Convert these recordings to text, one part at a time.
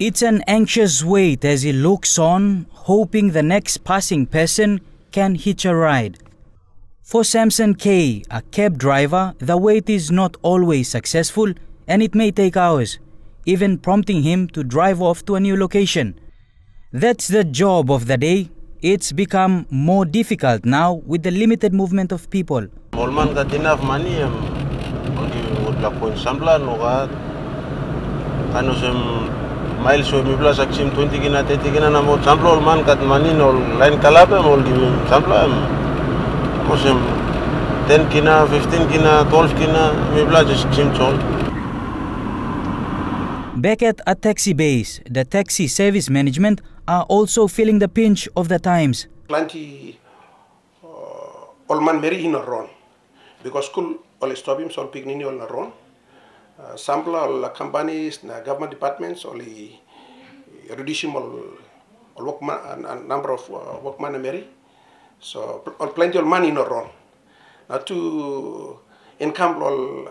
It's an anxious wait as he looks on, hoping the next passing person can hitch a ride. For Samson K, a cab driver, the wait is not always successful and it may take hours, even prompting him to drive off to a new location. That's the job of the day. It's become more difficult now with the limited movement of people. Olman ka dinaf mani em odi udlakun samlan uga kanusem miles of people as aksim 20 kina, 30 gina na mo man kat manin line kalap em 10 kina, 15 kina, 12 mi Back at a taxi base, the taxi service management are also feeling the pinch of the times. Plenty all because all stop him Uh, samplal companies na government departments only reduction ol ol workman an, uh, number of uh, workman meri so ol plenty of money no wrong na to income ol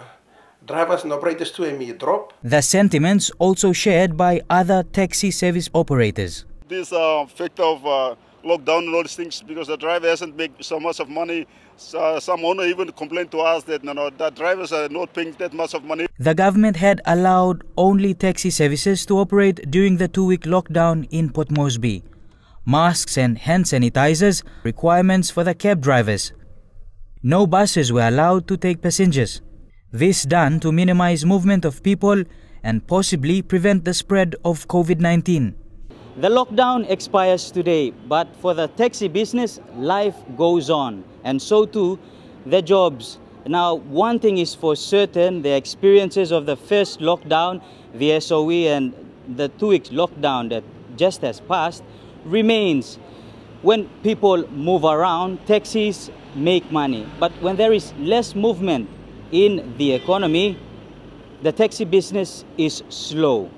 drivers and operators to me drop the sentiments also shared by other taxi service operators this uh, factor of uh, lockdown and all these things because the driver hasn't made so much of money. So uh, some owner even complained to us that you know, the drivers are not paying that much of money. The government had allowed only taxi services to operate during the two-week lockdown in Port Moresby. Masks and hand sanitizers requirements for the cab drivers. No buses were allowed to take passengers. This done to minimize movement of people and possibly prevent the spread of COVID-19. The lockdown expires today, but for the taxi business, life goes on, and so too the jobs. Now, one thing is for certain the experiences of the first lockdown, the SOE, and the two week lockdown that just has passed remains. When people move around, taxis make money, but when there is less movement in the economy, the taxi business is slow.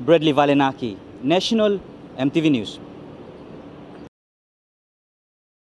Bradley Valenaki, National MTV News.